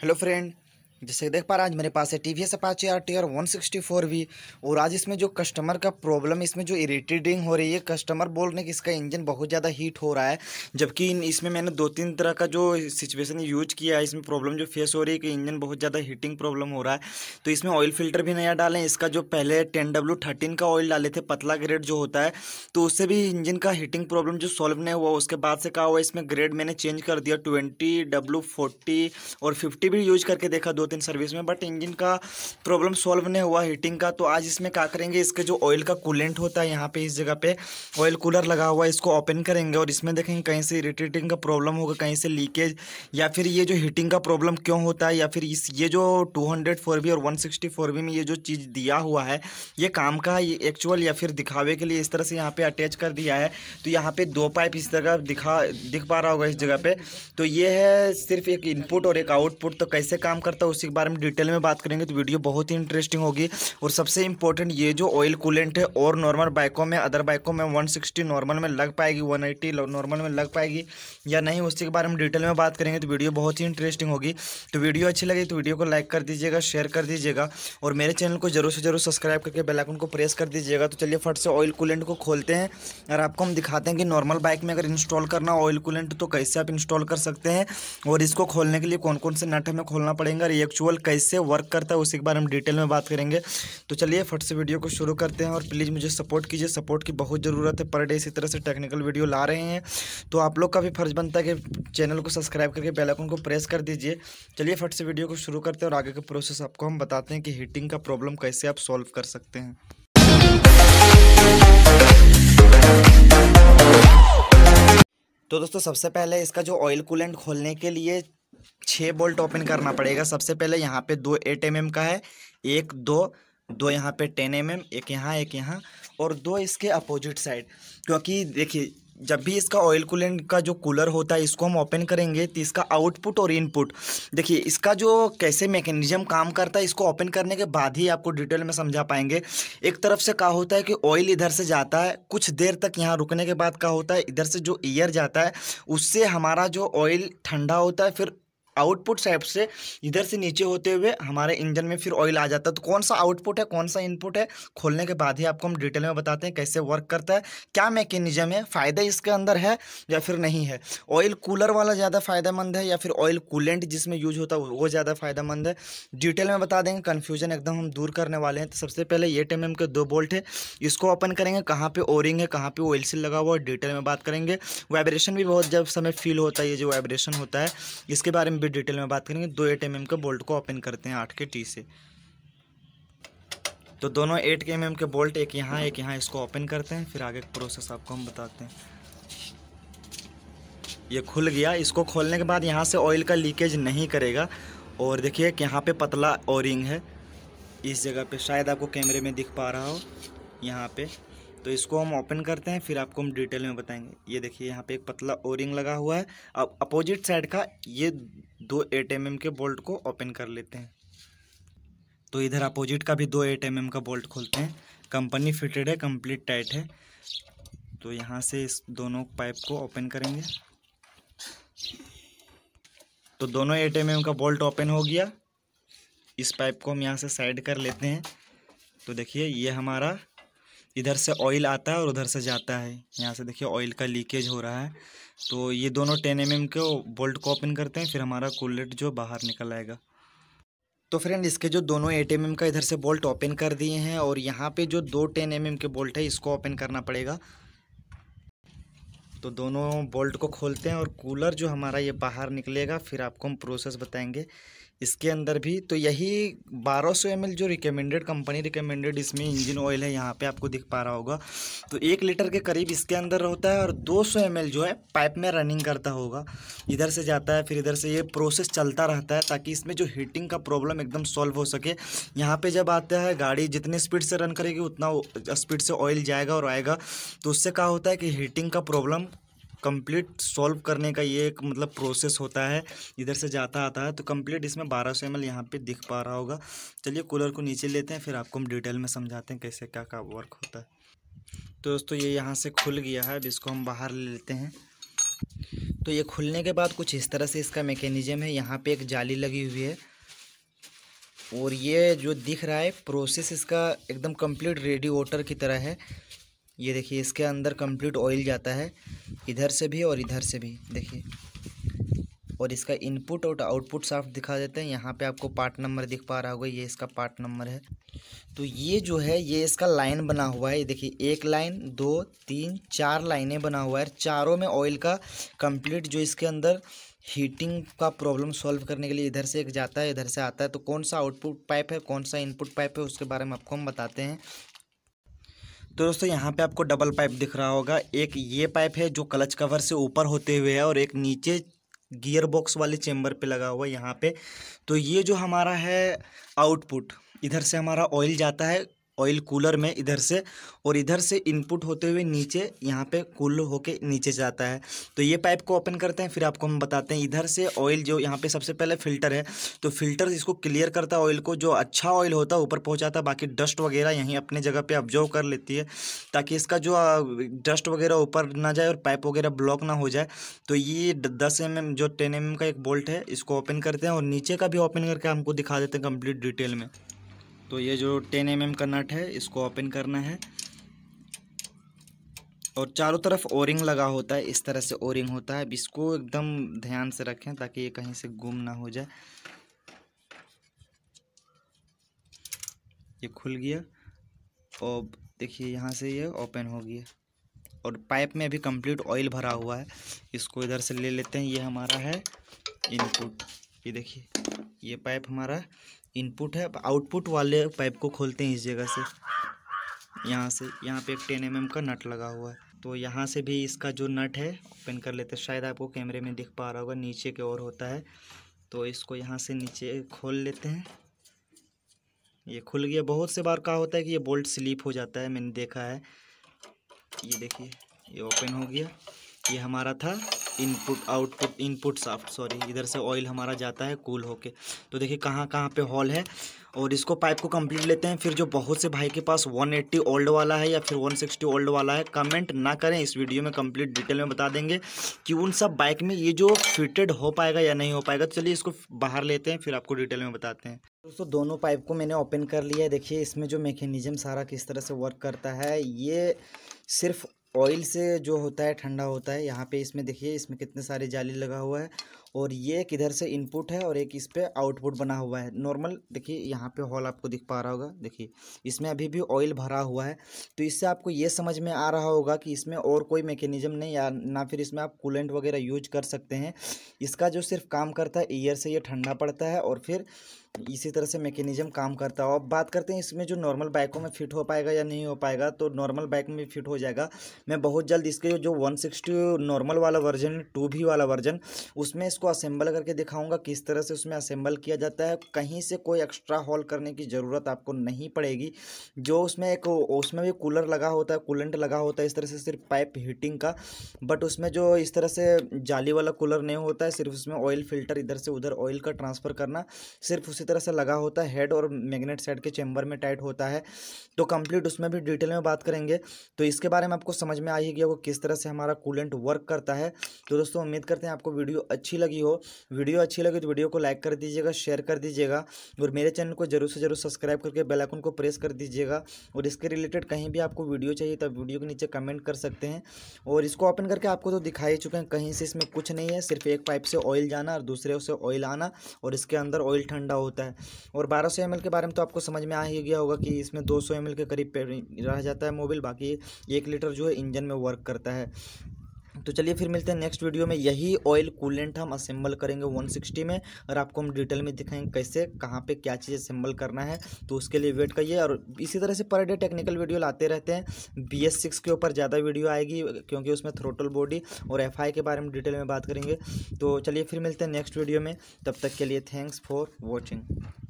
hello friend जैसे देख पा रहे हैं आज मेरे पास है T V S Apache R T R one sixty four V और आज इसमें जो कस्टमर का प्रॉब्लम इसमें जो इरीटेटिंग हो रही है कस्टमर बोल रहे हैं कि इसका इंजन बहुत ज़्यादा हीट हो रहा है जबकि इसमें मैंने दो तीन तरह का जो सिचुएशन यूज किया है इसमें प्रॉब्लम जो फेस हो रही है कि इंजन बहुत ज़्यादा हीटिंग प्रॉब्लम हो रहा है तो इसमें ऑयल फिल्टर भी नया डालें इसका जो पहले टेन डब्ल्यू थर्टीन का ऑयल डाले थे पतला ग्रेड जो होता है तो उससे भी इंजन का हीटिंग प्रॉब्लम जो सॉल्व नहीं हुआ उसके बाद से कहा हुआ इसमें ग्रेड मैंने चेंज कर दिया ट्वेंटी डब्ल्यू फोर्टी और फिफ्टी भी यूज करके देखा दो दिन सर्विस में बट इंजन का प्रॉब्लम सॉल्व नहीं हुआ हीटिंग का तो आज इसमें क्या करेंगे इसके जो ऑयल का कूलेंट होता है यहाँ पे इस जगह पे ऑयल कूलर लगा हुआ है इसको ओपन करेंगे और इसमें देखेंगे कहीं से इरिटेटिंग का प्रॉब्लम होगा कहीं से लीकेज या फिर ये जो हीटिंग का प्रॉब्लम क्यों होता है या फिर इस ये जो टू हंड्रेड फोर बी और वन सिक्सटी फोर बी में ये जो चीज़ दिया हुआ है ये काम का है एक्चुअल या फिर दिखावे के लिए इस तरह से यहाँ पे अटैच कर दिया है तो यहाँ पे दो पाइप इस तरह दिखा दिख पा रहा होगा इस जगह पर तो ये है सिर्फ एक इनपुट और एक आउटपुट तो कैसे काम करता है उसी के बारे में डिटेल में बात करेंगे तो वीडियो बहुत ही इंटरेस्टिंग होगी और सबसे इंपॉर्टेंट ये जो ऑयल कूलेंट है और नॉर्मल बाइकों में अदर बाइकों में वन नॉर्मल में लग पाएगी वन नॉर्मल में लग पाएगी या नहीं उसी के बारे में डिटेल में बात करेंगे तो वीडियो बहुत ही इंटरेस्टिंग होगी तो वीडियो अच्छी लगी तो वीडियो को लाइक कर दीजिएगा शेयर कर दीजिएगा और मेरे चैनल को जरूर से जरूर सब्सक्राइब करके बेलाइकन को प्रेस कर दीजिएगा तो चलिए फट से ऑयल कूलेंट को खोलते हैं और आपको हम दिखाते हैं कि नॉर्मल बाइक में अगर इंस्टॉल करना ऑयल कूलेंट तो कैसे आप इंस्टॉल कर सकते हैं और इसको खोलने के लिए कौन कौन से नट हमें खोलना पड़ेगा और ये एक्चुअल कैसे वर्क करता है उसी के बारे में डिटेल में बात करेंगे तो चलिए फट से वीडियो को शुरू करते हैं और प्लीज़ मुझे सपोर्ट कीजिए सपोर्ट की बहुत ज़रूरत है पर डे इसी तरह से टेक्निकल वीडियो ला रहे हैं तो आप लोग का भी फर्ज बनता है कि चैनल को सब्सक्राइब करके बेलाइकन को प्रेस कर दीजिए चलिए फट से वीडियो को शुरू करते हैं और आगे का प्रोसेस आपको हम बताते हैं कि हीटिंग का प्रॉब्लम कैसे आप सॉल्व कर सकते हैं तो दोस्तों सबसे पहले इसका जो ऑयल कूलेंट खोलने के लिए छः बोल्ट ओपन करना पड़ेगा सबसे पहले यहाँ पे दो एट एम का है एक दो दो यहाँ पे टेन एम एम एक यहाँ एक यहाँ और दो इसके अपोजिट साइड क्योंकि देखिए जब भी इसका ऑयल कूलेंट का जो कूलर होता है इसको हम ओपन करेंगे तो इसका आउटपुट और इनपुट देखिए इसका जो कैसे मैकेनिज्म काम करता है इसको ओपन करने के बाद ही आपको डिटेल में समझा पाएंगे एक तरफ से क्या होता है कि ऑयल इधर से जाता है कुछ देर तक यहाँ रुकने के बाद क्या होता है इधर से जो ईयर जाता है उससे हमारा जो ऑयल ठंडा होता है फिर आउटपुट साइड से इधर से नीचे होते हुए हमारे इंजन में फिर ऑयल आ जाता है तो कौन सा आउटपुट है कौन सा इनपुट है खोलने के बाद ही आपको हम डिटेल में बताते हैं कैसे वर्क करता है क्या मैकेनिज्म है फ़ायदा इसके अंदर है या फिर नहीं है ऑयल कूलर वाला ज़्यादा फ़ायदेमंद है या फिर ऑयल कूलेंट जिसमें यूज होता है वो ज़्यादा फ़ायदेमंद है डिटेल में बता देंगे कन्फ्यूजन एकदम हम दूर करने वाले हैं तो सबसे पहले ये टेम एम के दो बोल्ट है इसको ओपन करेंगे कहाँ पर ओरिंग है कहाँ पर ऑयल सिल लगा हुआ है डिटेल में बात करेंगे वाइब्रेशन भी बहुत जब समय फील होता है ये जो वाइब्रेशन होता है इसके बारे में भी डिटेल में बात करेंगे दो एट एम के बोल्ट को ओपन करते हैं आठ के टी से तो दोनों एट के एम के बोल्ट एक यहाँ एक यहाँ इसको ओपन करते हैं फिर आगे प्रोसेस आपको हम बताते हैं ये खुल गया इसको खोलने के बाद यहाँ से ऑयल का लीकेज नहीं करेगा और देखिए यहाँ पे पतला ओरिंग है इस जगह पे शायद आपको कैमरे में दिख पा रहा हो यहाँ पे तो इसको हम ओपन करते हैं फिर आपको हम डिटेल में बताएंगे ये देखिए यहाँ पे एक पतला ओरिंग लगा हुआ है अब अपोजिट साइड का ये दो एट एम के बोल्ट को ओपन कर लेते हैं तो इधर अपोजिट का भी दो एट एम का बोल्ट खोलते हैं कंपनी फिटेड है कंप्लीट टाइट है तो यहाँ से इस दोनों पाइप को ओपन करेंगे तो दोनों एट एम का बोल्ट ओपन हो गया इस पाइप को हम यहाँ से साइड कर लेते हैं तो देखिए ये हमारा इधर से ऑयल आता है और उधर से जाता है यहाँ से देखिए ऑयल का लीकेज हो रहा है तो ये दोनों टेन एम एम के बोल्ट को ओपन करते हैं फिर हमारा कूलेट जो बाहर निकल आएगा तो फ्रेंड इसके जो दोनों एट एम का इधर से बोल्ट ओपन कर दिए हैं और यहाँ पे जो दो टेन एम के बोल्ट है इसको ओपन करना पड़ेगा तो दोनों बोल्ट को खोलते हैं और कूलर जो हमारा ये बाहर निकलेगा फिर आपको हम प्रोसेस बताएंगे इसके अंदर भी तो यही 1200 सौ जो रिकमेंडेड कंपनी रिकमेंडेड इसमें इंजन ऑयल है यहाँ पे आपको दिख पा रहा होगा तो एक लीटर के करीब इसके अंदर होता है और 200 सौ जो है पाइप में रनिंग करता होगा इधर से जाता है फिर इधर से ये प्रोसेस चलता रहता है ताकि इसमें जो हीटिंग का प्रॉब्लम एकदम सॉल्व हो सके यहाँ पर जब आता है गाड़ी जितनी स्पीड से रन करेगी उतना स्पीड से ऑयल जाएगा और आएगा तो उससे क्या होता है कि हीटिंग का प्रॉब्लम कंप्लीट सॉल्व करने का ये एक मतलब प्रोसेस होता है इधर से जाता आता है तो कंप्लीट इसमें बारह सौ एम एल यहाँ पर दिख पा रहा होगा चलिए कूलर को नीचे लेते हैं फिर आपको हम डिटेल में समझाते हैं कैसे क्या क्या वर्क होता है तो दोस्तों ये यहाँ से खुल गया है अब इसको हम बाहर ले लेते हैं तो ये खुलने के बाद कुछ इस तरह से इसका मेकेनिज़म है यहाँ पर एक जाली लगी हुई है और ये जो दिख रहा है प्रोसेस इसका एकदम कंप्लीट रेडी वाटर की तरह है ये देखिए इसके अंदर कंप्लीट ऑयल जाता है इधर से भी और इधर से भी देखिए और इसका इनपुट और आउटपुट साफ दिखा देते हैं यहाँ पे आपको पार्ट नंबर दिख पा रहा होगा ये इसका पार्ट नंबर है तो ये जो है ये इसका लाइन बना हुआ है ये देखिए एक लाइन दो तीन चार लाइनें बना हुआ है चारों में ऑयल का कंप्लीट जो इसके अंदर हीटिंग का प्रॉब्लम सॉल्व करने के लिए इधर से एक जाता है इधर से आता है तो कौन सा आउटपुट पाइप है कौन सा इनपुट पाइप है उसके बारे में आपको हम बताते हैं तो दोस्तों यहाँ पे आपको डबल पाइप दिख रहा होगा एक ये पाइप है जो क्लच कवर से ऊपर होते हुए है और एक नीचे गियर बॉक्स वाले चेम्बर पे लगा हुआ है यहाँ पे तो ये जो हमारा है आउटपुट इधर से हमारा ऑयल जाता है ऑयल कूलर में इधर से और इधर से इनपुट होते हुए नीचे यहाँ पे कूल होके नीचे जाता है तो ये पाइप को ओपन करते हैं फिर आपको हम बताते हैं इधर से ऑयल जो यहाँ पे सबसे पहले फिल्टर है तो फिल्टर इसको क्लियर करता है ऑयल को जो अच्छा ऑयल होता है ऊपर पहुँचाता है बाकी डस्ट वगैरह यहीं अपने जगह पर ऑब्जर्व कर लेती है ताकि इसका जो डस्ट वगैरह ऊपर ना जाए और पाइप वगैरह ब्लॉक ना हो जाए तो ये दस एम जो टेन एम का एक बोल्ट है इसको ओपन करते हैं और नीचे का भी ओपन करके हमको दिखा देते हैं कंप्लीट डिटेल में तो ये जो टेन एम mm का नट है इसको ओपन करना है और चारों तरफ ओरिंग लगा होता है इस तरह से ओरिंग होता है अब इसको एकदम ध्यान से रखें ताकि ये कहीं से गुम ना हो जाए ये खुल गया और देखिए यहाँ से ये ओपन हो गया और पाइप में अभी कंप्लीट ऑयल भरा हुआ है इसको इधर से ले लेते हैं ये हमारा है इनपुट ये देखिए ये पाइप हमारा इनपुट है आउटपुट वाले पाइप को खोलते हैं इस जगह से यहाँ से यहाँ पे एक टेन एम का नट लगा हुआ है तो यहाँ से भी इसका जो नट है ओपन कर लेते हैं शायद आपको कैमरे में दिख पा रहा होगा नीचे के ओर होता है तो इसको यहाँ से नीचे खोल लेते हैं ये खुल गया बहुत से बार कहा होता है कि ये बोल्ट स्लीप हो जाता है मैंने देखा है ये देखिए ये ओपन हो गया ये हमारा था input output input shaft sorry इधर से ऑयल हमारा जाता है कूल होके तो देखिए कहाँ कहाँ पे हॉल है और इसको पाइप को कंप्लीट लेते हैं फिर जो बहुत से भाई के पास 180 ओल्ड वाला है या फिर 160 ओल्ड वाला है कमेंट ना करें इस वीडियो में कंप्लीट डिटेल में बता देंगे कि उन सब बाइक में ये जो फिटेड हो पाएगा या नहीं हो पाएगा तो चलिए इसको बाहर लेते हैं फिर आपको डिटेल में बताते हैं दोस्तों दोनों पाइप को मैंने ओपन कर लिया है देखिए इसमें जो मेकेनिज़म सारा किस तरह से वर्क करता है ये सिर्फ ऑयल से जो होता है ठंडा होता है यहाँ पे इसमें देखिए इसमें कितने सारे जाली लगा हुआ है और ये एक इधर से इनपुट है और एक इस पर आउटपुट बना हुआ है नॉर्मल देखिए यहाँ पे हॉल आपको दिख पा रहा होगा देखिए इसमें अभी भी ऑयल भरा हुआ है तो इससे आपको ये समझ में आ रहा होगा कि इसमें और कोई मैकेनिज्म नहीं या ना फिर इसमें आप कूलेंट वगैरह यूज कर सकते हैं इसका जो सिर्फ काम करता है ईयर से ये ठंडा पड़ता है और फिर इसी तरह से मैकेनिज्म काम करता हो अब बात करते हैं इसमें जो नॉर्मल बाइकों में फिट हो पाएगा या नहीं हो पाएगा तो नॉर्मल बाइक में फिट हो जाएगा मैं बहुत जल्द इसके जो 160 नॉर्मल वाला वर्जन टू भी वाला वर्जन उसमें इसको असेंबल करके दिखाऊंगा किस तरह से उसमें असेंबल किया जाता है कहीं से कोई एक्स्ट्रा हॉल करने की ज़रूरत आपको नहीं पड़ेगी जो उसमें एक उसमें भी कूलर लगा होता है कूलेंट लगा होता है इस तरह से सिर्फ पाइप हीटिंग का बट उसमें जो इस तरह से जाली वाला कूलर नहीं होता है सिर्फ उसमें ऑयल फिल्टर इधर से उधर ऑयल का ट्रांसफ़र करना सिर्फ उसी तरह से लगा होता है हेड और मैग्नेट सेट के चैम्बर में टाइट होता है तो कंप्लीट उसमें भी डिटेल में बात करेंगे तो इसके बारे में आपको समझ में आएगी वो किस तरह से हमारा कूलेंट वर्क करता है तो दोस्तों उम्मीद करते हैं आपको वीडियो अच्छी लगी हो वीडियो अच्छी लगी तो वीडियो को लाइक कर दीजिएगा शेयर कर दीजिएगा और मेरे चैनल को जरूर से जरूर सब्सक्राइब करके बेलाइकन को प्रेस कर दीजिएगा और इसके रिलेटेड कहीं भी आपको वीडियो चाहिए तब वीडियो के नीचे कमेंट कर सकते हैं और इसको ओपन करके आपको तो दिखाई चुके हैं कहीं से इसमें कुछ नहीं है सिर्फ एक पाइप से ऑयल जाना और दूसरे से ऑयल आना और इसके अंदर ऑयल ठंडा हो होता है और 1200 सौ के बारे में तो आपको समझ में आ ही गया होगा कि इसमें 200 सौ के करीब रह जाता है मोबिल बाकी एक लीटर जो है इंजन में वर्क करता है तो चलिए फिर मिलते हैं नेक्स्ट वीडियो में यही ऑयल कूलेंट हम असेंबल करेंगे 160 में और आपको हम डिटेल में दिखाएंगे कैसे कहाँ पे क्या चीज़ असेंबल करना है तो उसके लिए वेट करिए और इसी तरह से पर डे टेक्निकल वीडियो लाते रहते हैं बी एस सिक्स के ऊपर ज़्यादा वीडियो आएगी क्योंकि उसमें थ्रोटल बॉडी और एफ आई के बारे में डिटेल में बात करेंगे तो चलिए फिर मिलते हैं नेक्स्ट वीडियो में तब तक के लिए थैंक्स फॉर वॉचिंग